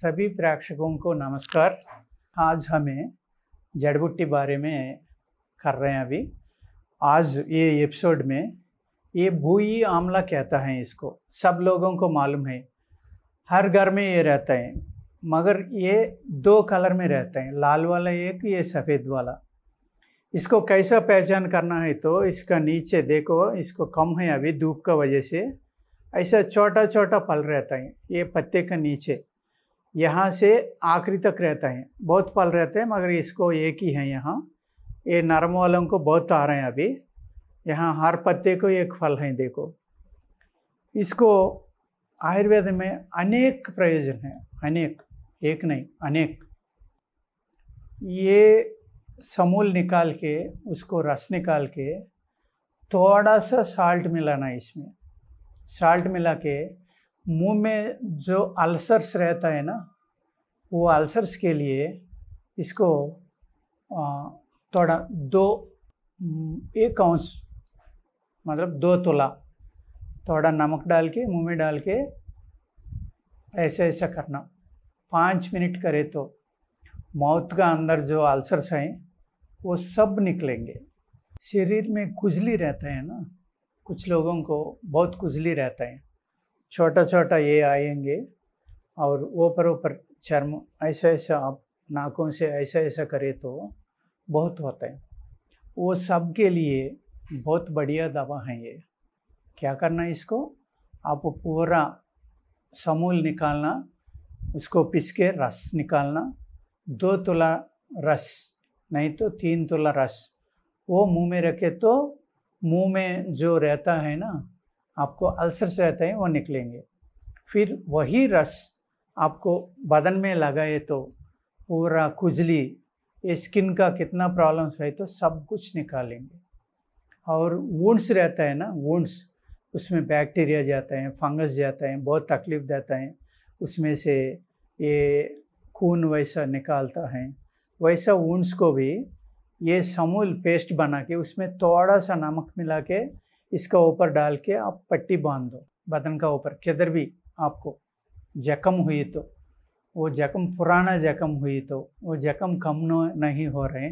सभी प्रेक्षकों को नमस्कार आज हमें जड़बुट्टी बारे में कर रहे हैं अभी आज ये एपिसोड में ये भूई आमला कहता है इसको सब लोगों को मालूम है हर घर में ये रहता है मगर ये दो कलर में रहते हैं लाल वाला एक ये सफ़ेद वाला इसको कैसा पहचान करना है तो इसका नीचे देखो इसको कम है अभी धूप का वजह से ऐसा छोटा छोटा पल रहता है ये पत्ते का नीचे यहाँ से आखिरी तक रहता है बहुत पल रहते हैं मगर इसको एक ही है यहाँ ये नरम वालों को बहुत आ रहे हैं अभी यहाँ हर पत्ते को एक फल है देखो इसको आयुर्वेद में अनेक प्रयोजन है अनेक एक नहीं अनेक ये समूल निकाल के उसको रस निकाल के थोड़ा सा साल्ट मिलाना इसमें साल्ट मिला के मुंह में जो अल्सर्स रहता है ना वो अल्सर्स के लिए इसको थोड़ा दो एक औंस मतलब दो तोला थोड़ा नमक डाल के मुँह में डाल के ऐसे ऐसा करना पाँच मिनट करे तो माउथ का अंदर जो अल्सर्स हैं वो सब निकलेंगे शरीर में खुजली रहता है ना कुछ लोगों को बहुत खुजली रहता है छोटा छोटा ये आएंगे और ऊपर ऊपर चर्म ऐसा ऐसा आप नाकों से ऐसा ऐसा करें तो बहुत होता है वो सब के लिए बहुत बढ़िया दवा है ये क्या करना है इसको आप पूरा समूल निकालना उसको पिस के रस निकालना दो तुला रस नहीं तो तीन तुला रस वो मुंह में रखे तो मुंह में जो रहता है ना आपको अल्सर्स रहते हैं वो निकलेंगे फिर वही रस आपको बदन में लगाए तो पूरा खुजली ये स्किन का कितना प्रॉब्लम्स है तो सब कुछ निकालेंगे और वुंड्स रहता है ना वुंड्स उसमें बैक्टीरिया जाते हैं फंगस जाते हैं बहुत तकलीफ देता है उसमें से ये खून वैसा निकालता है वैसा वुंड्स को भी ये समूल पेस्ट बना के उसमें थोड़ा सा नमक मिला के इसका ऊपर डाल के आप पट्टी बांध दो बदन का ऊपर किधर भी आपको जख्म हुई तो वो जख्म पुराना जख्म हुई तो वो जख्म कम नहीं हो रहे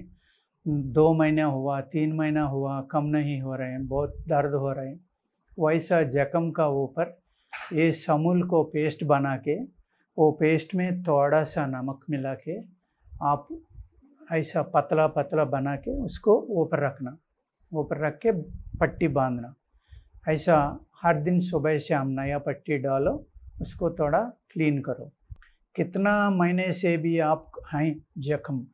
दो महीना हुआ तीन महीना हुआ कम नहीं हो रहे हैं बहुत दर्द हो रहे हैं वैसा जख्म का ऊपर ये समूल को पेस्ट बना के वो पेस्ट में थोड़ा सा नमक मिला के आप ऐसा पतला पतला बना के उसको ऊपर रखना ऊपर रख के पट्टी बांधना ऐसा हर दिन सुबह से हम नया पट्टी डालो उसको थोड़ा क्लीन करो कितना महीने से भी आप हैं जख्म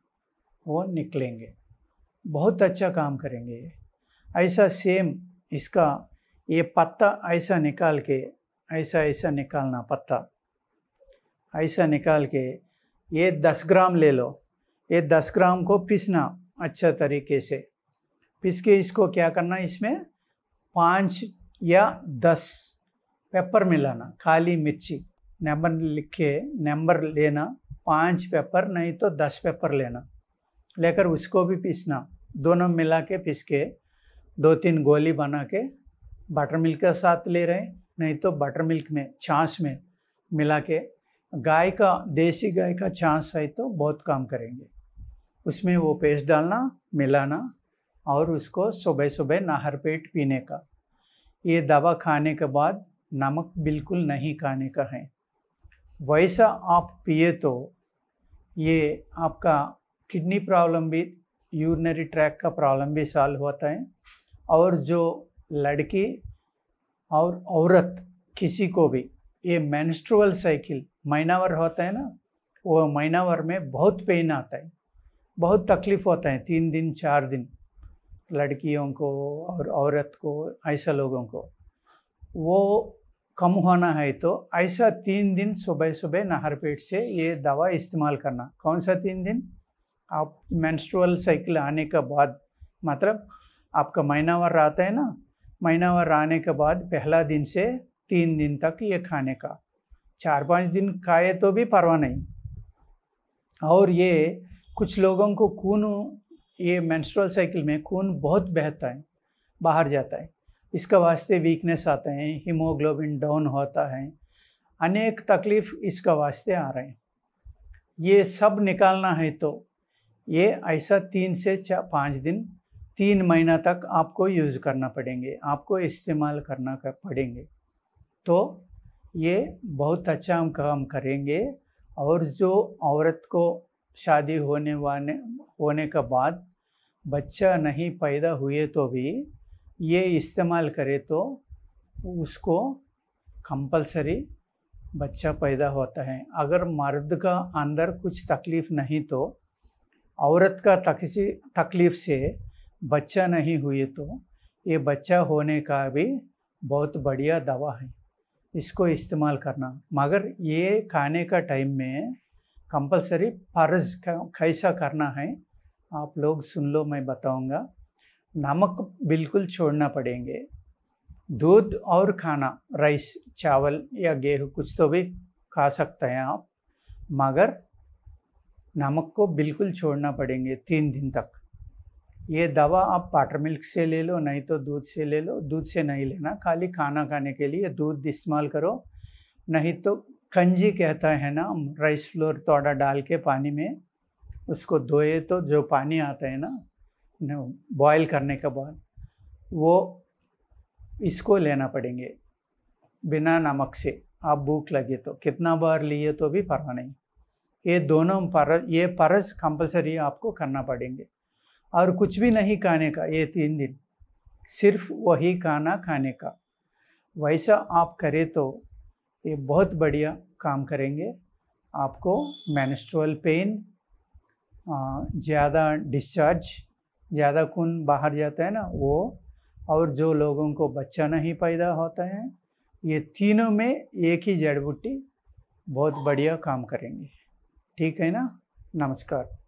वो निकलेंगे बहुत अच्छा काम करेंगे ऐसा सेम इसका ये पत्ता ऐसा निकाल के ऐसा ऐसा निकालना पत्ता ऐसा निकाल के ये दस ग्राम ले लो ये दस ग्राम को पीसना अच्छा तरीके से पीस के इसको क्या करना इसमें पाँच या दस पेपर मिलाना काली मिर्ची नंबर लिख के नंबर लेना पाँच पेपर नहीं तो दस पेपर लेना लेकर उसको भी पीसना दोनों मिला के पीस के दो तीन गोली बना के बटर मिल्क के साथ ले रहे हैं नहीं तो बटर मिल्क में छाछ में मिला के गाय का देसी गाय का छाछ है तो बहुत काम करेंगे उसमें वो पेस्ट डालना मिलाना और उसको सुबह सुबह नाहर पेट पीने का ये दवा खाने के बाद नमक बिल्कुल नहीं खाने का है वैसा आप पिए तो ये आपका किडनी प्रॉब्लम भी यूरिनरी ट्रैक का प्रॉब्लम भी सॉल्व होता है और जो लड़की और औरत किसी को भी ये मैंस्ट्रुअल साइकिल महीनावर होता है ना वो महीनावर में बहुत पेन आता है बहुत तकलीफ़ होता है तीन दिन चार दिन लड़कियों को और औरत को ऐसा लोगों को वो कम होना है तो ऐसा तीन दिन सुबह सुबह नहर पेट से ये दवा इस्तेमाल करना कौन सा तीन दिन आप मेंस्ट्रुअल साइकिल आने के बाद मतलब आपका महीनावर आता है ना महीनावर आने के बाद पहला दिन से तीन दिन तक ये खाने का चार पाँच दिन खाए तो भी परवा नहीं और ये कुछ लोगों को खून ये मैंस्ट्रल साइकिल में खून बहुत बहता है बाहर जाता है इसका वास्ते वीकनेस आते हैं हीमोग्लोबिन डाउन होता है अनेक तकलीफ इसका वास्ते आ रहे हैं ये सब निकालना है तो ये ऐसा तीन से चार पाँच दिन तीन महीना तक आपको यूज़ करना पड़ेंगे आपको इस्तेमाल करना कर पड़ेंगे तो ये बहुत अच्छा हम काम करेंगे और जो औरत को शादी होने वाने होने के बाद बच्चा नहीं पैदा हुए तो भी ये इस्तेमाल करे तो उसको कंपलसरी बच्चा पैदा होता है अगर मर्द का अंदर कुछ तकलीफ़ नहीं तो औरत का तकलीफ़ से बच्चा नहीं हुए तो ये बच्चा होने का भी बहुत बढ़िया दवा है इसको इस्तेमाल करना मगर ये खाने का टाइम में कंपलसरी फर्ज कैसा करना है आप लोग सुन लो मैं बताऊंगा नमक बिल्कुल छोड़ना पड़ेंगे दूध और खाना राइस चावल या गेहूँ कुछ तो भी खा सकते हैं आप मगर नमक को बिल्कुल छोड़ना पड़ेंगे तीन दिन तक ये दवा आप पाटर मिल्क से ले लो नहीं तो दूध से ले लो दूध से नहीं लेना खाली खाना खाने के लिए दूध इस्तेमाल करो नहीं तो कंजी कहता है ना राइस फ्लोर तोड़ा डाल के पानी में उसको धोए तो जो पानी आता है ना बॉयल करने के बाद वो इसको लेना पड़ेंगे बिना नमक से आप भूख लगे तो कितना बार लिए तो भी परवा नहीं ये दोनों पर ये परस कंपलसरी आपको करना पड़ेंगे और कुछ भी नहीं खाने का ये तीन दिन सिर्फ वही खाना खाने का वैसा आप करें तो ये बहुत बढ़िया काम करेंगे आपको मैनस्ट्रल पेन ज़्यादा डिस्चार्ज ज़्यादा खून बाहर जाता है ना वो और जो लोगों को बच्चा नहीं पैदा होता है ये तीनों में एक ही जड़ी बूटी बहुत बढ़िया काम करेंगे ठीक है ना नमस्कार